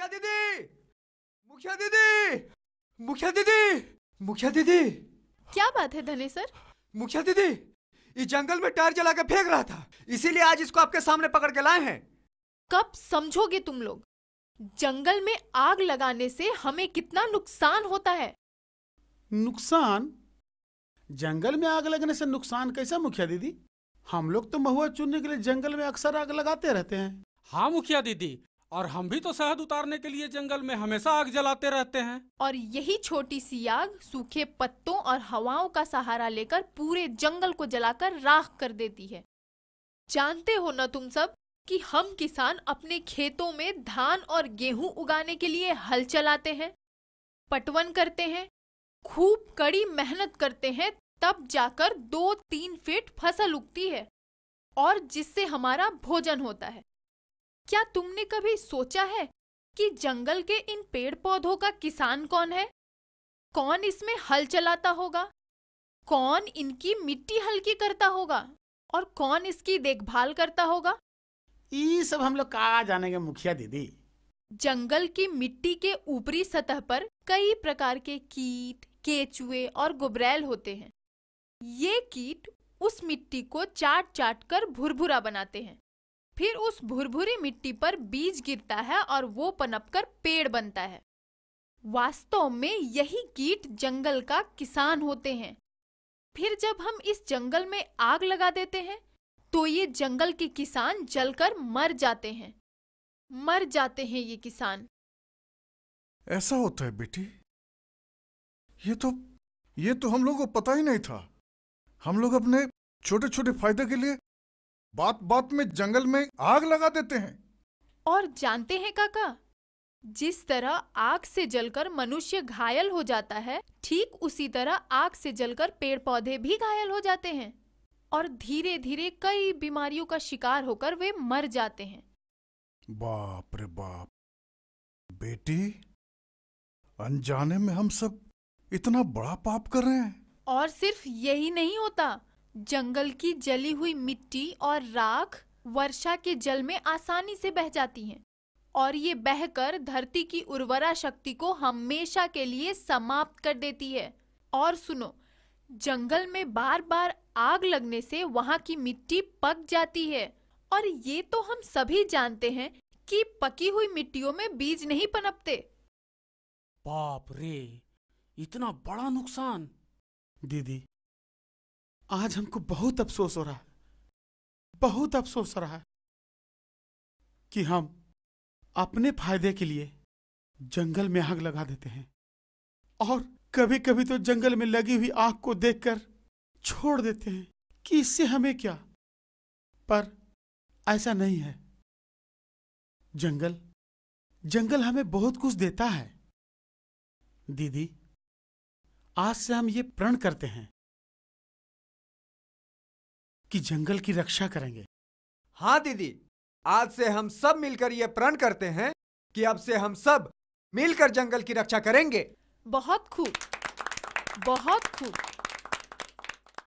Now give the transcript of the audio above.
मुखिया दीदी मुखिया दीदी मुखिया दीदी मुखिया दीदी क्या बात है धनी सर मुखिया दीदी इस जंगल में टायर जला के फेंक रहा था इसीलिए आज इसको आपके सामने पकड़ के लाए हैं कब समझोगे तुम लोग जंगल में आग लगाने से हमें कितना नुकसान होता है नुकसान जंगल में आग लगने से नुकसान कैसा मुखिया दीदी हम लोग तो महुआ चुनने के लिए जंगल में अक्सर आग लगाते रहते हैं हाँ मुखिया दीदी और हम भी तो शहद उतारने के लिए जंगल में हमेशा आग जलाते रहते हैं और यही छोटी सी आग सूखे पत्तों और हवाओं का सहारा लेकर पूरे जंगल को जलाकर राख कर देती है जानते हो ना तुम सब कि हम किसान अपने खेतों में धान और गेहूं उगाने के लिए हल चलाते हैं पटवन करते हैं खूब कड़ी मेहनत करते हैं तब जाकर दो तीन फीट फसल उगती है और जिससे हमारा भोजन होता है क्या तुमने कभी सोचा है कि जंगल के इन पेड़ पौधों का किसान कौन है कौन इसमें हल चलाता होगा कौन इनकी मिट्टी हल्की करता होगा और कौन इसकी देखभाल करता होगा ये सब हम लोग कहा जानेंगे मुखिया दीदी जंगल की मिट्टी के ऊपरी सतह पर कई प्रकार के कीट केचुए और गुबरेल होते हैं ये कीट उस मिट्टी को चाट चाट कर भुरभुरा बनाते हैं फिर उस भुरभुरी मिट्टी पर बीज गिरता है और वो पनपकर पेड़ बनता है वास्तव में यही कीट जंगल का किसान होते हैं फिर जब हम इस जंगल में आग लगा देते हैं तो ये जंगल के किसान जलकर मर जाते हैं मर जाते हैं ये किसान ऐसा होता है बेटी ये तो ये तो हम लोग को पता ही नहीं था हम लोग अपने छोटे छोटे फायदे के लिए बात बात में जंगल में आग लगा देते हैं और जानते हैं काका जिस तरह आग से जलकर मनुष्य घायल हो जाता है ठीक उसी तरह आग से जलकर पेड़ पौधे भी घायल हो जाते हैं और धीरे धीरे कई बीमारियों का शिकार होकर वे मर जाते हैं बाप रे बाप बेटी अनजाने में हम सब इतना बड़ा पाप कर रहे हैं और सिर्फ यही नहीं होता जंगल की जली हुई मिट्टी और राख वर्षा के जल में आसानी से बह जाती हैं और ये बहकर धरती की उर्वरा शक्ति को हमेशा के लिए समाप्त कर देती है और सुनो जंगल में बार बार आग लगने से वहाँ की मिट्टी पक जाती है और ये तो हम सभी जानते हैं कि पकी हुई मिट्टियों में बीज नहीं पनपते बाप रे इतना बड़ा नुकसान दीदी आज हमको बहुत अफसोस हो रहा है बहुत अफसोस हो रहा है कि हम अपने फायदे के लिए जंगल में आग लगा देते हैं और कभी कभी तो जंगल में लगी हुई आग को देखकर छोड़ देते हैं कि इससे हमें क्या पर ऐसा नहीं है जंगल जंगल हमें बहुत कुछ देता है दीदी आज से हम ये प्रण करते हैं कि जंगल की रक्षा करेंगे हाँ दीदी आज से हम सब मिलकर ये प्रण करते हैं कि अब से हम सब मिलकर जंगल की रक्षा करेंगे बहुत खूब बहुत खूब